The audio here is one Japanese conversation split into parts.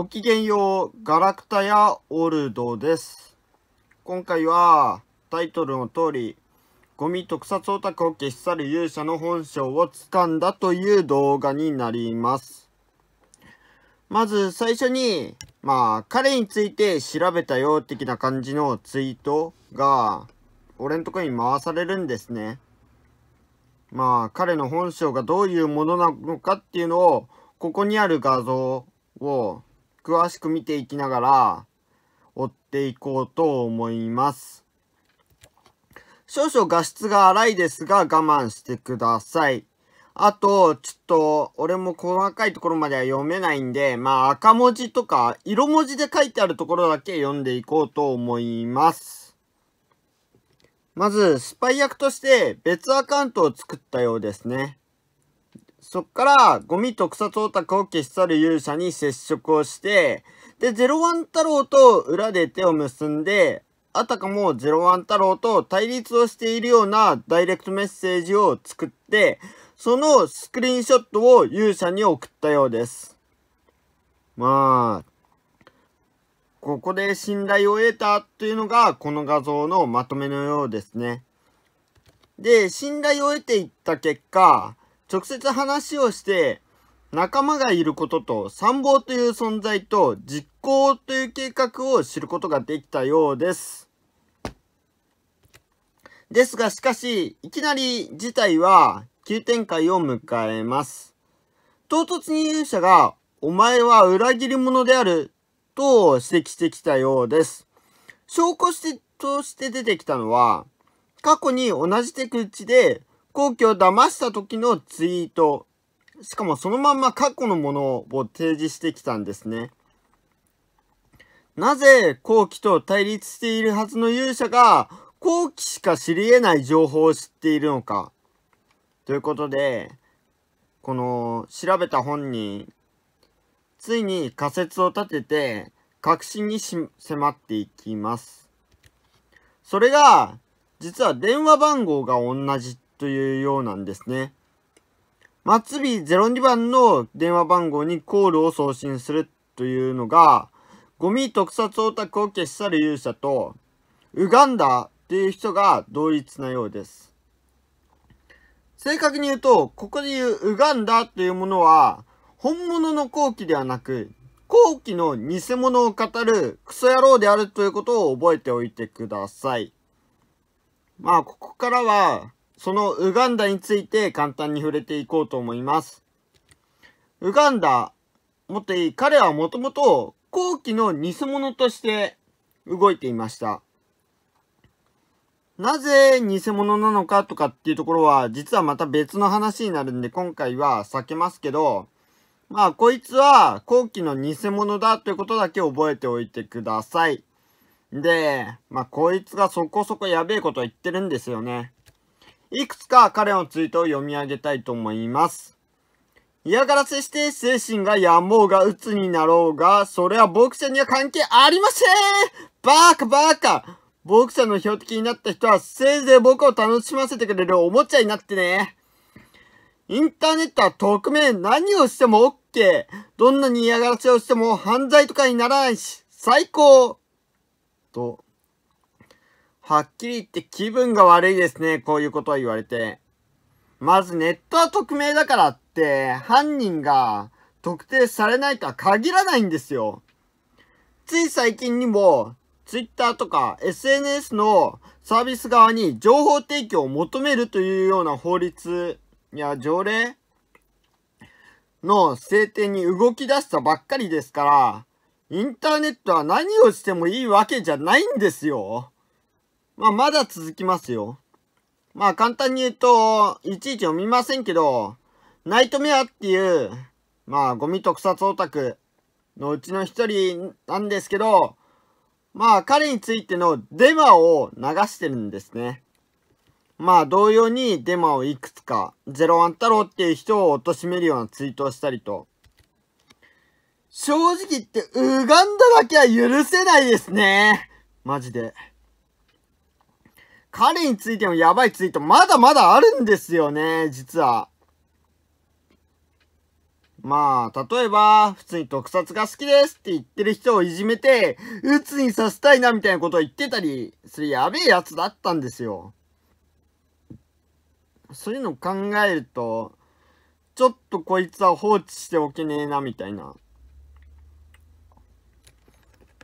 ごきげんよう、ガラクタやオルドです。今回はタイトルの通り、ゴミ特撮オタクを消し去る勇者の本性を掴んだという動画になります。まず最初に、まあ彼について調べたよ的な感じのツイートが、俺んとこに回されるんですね。まあ彼の本性がどういうものなのかっていうのを、ここにある画像を詳しく見ていきながら追っていこうと思います。少々画質が荒いですが我慢してください。あと、ちょっと、俺も細かいところまでは読めないんで、まあ赤文字とか色文字で書いてあるところだけ読んでいこうと思います。まず、スパイ役として別アカウントを作ったようですね。そっから、ゴミ特撮オタクを消し去る勇者に接触をして、で、ゼロワン太郎と裏で手を結んで、あたかもゼロワン太郎と対立をしているようなダイレクトメッセージを作って、そのスクリーンショットを勇者に送ったようです。まあ、ここで信頼を得たというのがこの画像のまとめのようですね。で、信頼を得ていった結果、直接話をして、仲間がいることと参謀という存在と実行という計画を知ることができたようです。ですがしかし、いきなり事態は急展開を迎えます。唐突に勇者が、お前は裏切り者であると指摘してきたようです。証拠してとして出てきたのは、過去に同じ手口で行機を騙した時のツイート、しかもそのまんま過去のものを提示してきたんですね。なぜ後期と対立しているはずの勇者が後期しか知り得ない情報を知っているのか。ということで、この調べた本人、ついに仮説を立てて確信に迫っていきます。それが、実は電話番号が同じというようなんですね。末尾02番の電話番号にコールを送信するというのが、ゴミ特撮オタクを消し去る勇者と、ウガンダという人が同一なようです。正確に言うと、ここで言うウガンダというものは、本物の後期ではなく、後期の偽物を語るクソ野郎であるということを覚えておいてください。まあ、ここからは、そのウガンダについて簡単に触れていこうと思います。ウガンダ、もっといい、彼はもともと後期の偽物として動いていました。なぜ偽物なのかとかっていうところは、実はまた別の話になるんで、今回は避けますけど、まあ、こいつは後期の偽物だということだけ覚えておいてください。で、まあ、こいつがそこそこやべえこと言ってるんですよね。いくつか彼のツイートを読み上げたいと思います。嫌がらせして精神が病もうが鬱になろうが、それはボクには関係ありませんバカバカボクの標的になった人はせいぜい僕を楽しませてくれるおもちゃになってね。インターネットは匿名、何をしても OK。どんなに嫌がらせをしても犯罪とかにならないし、最高とはっきり言って気分が悪いですね。こういうことを言われて。まずネットは匿名だからって、犯人が特定されないとは限らないんですよ。つい最近にも、Twitter とか SNS のサービス側に情報提供を求めるというような法律や条例の制定に動き出したばっかりですから、インターネットは何をしてもいいわけじゃないんですよ。まあ、まだ続きますよ。まあ、簡単に言うと、いちいち読みませんけど、ナイトメアっていう、まあ、ゴミ特撮オタクのうちの一人なんですけど、まあ、彼についてのデマを流してるんですね。まあ、同様にデマをいくつか、ゼロワン太郎っていう人を貶めるようなツイートをしたりと。正直言って、うがんだだけは許せないですね。マジで。彼についてもやばいツイート、まだまだあるんですよね、実は。まあ、例えば、普通に特撮が好きですって言ってる人をいじめて、鬱にさせたいなみたいなことを言ってたり、それやべえやつだったんですよ。そういうのを考えると、ちょっとこいつは放置しておけねえな、みたいな。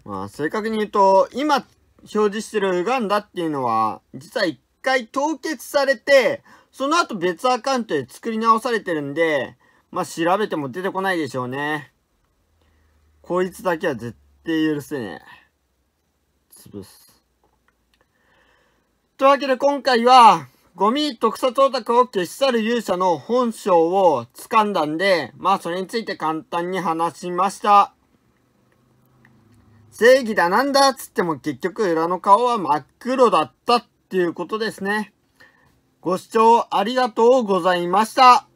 まあ、正確に言うと、今っ表示してるウガンダっていうのは、実は一回凍結されて、その後別アカウントで作り直されてるんで、まあ、調べても出てこないでしょうね。こいつだけは絶対許せねえ。潰す。というわけで今回は、ゴミ特撮オタクを消し去る勇者の本性を掴んだんで、まあそれについて簡単に話しました。正義だなんだっつっても結局裏の顔は真っ黒だったっていうことですね。ご視聴ありがとうございました。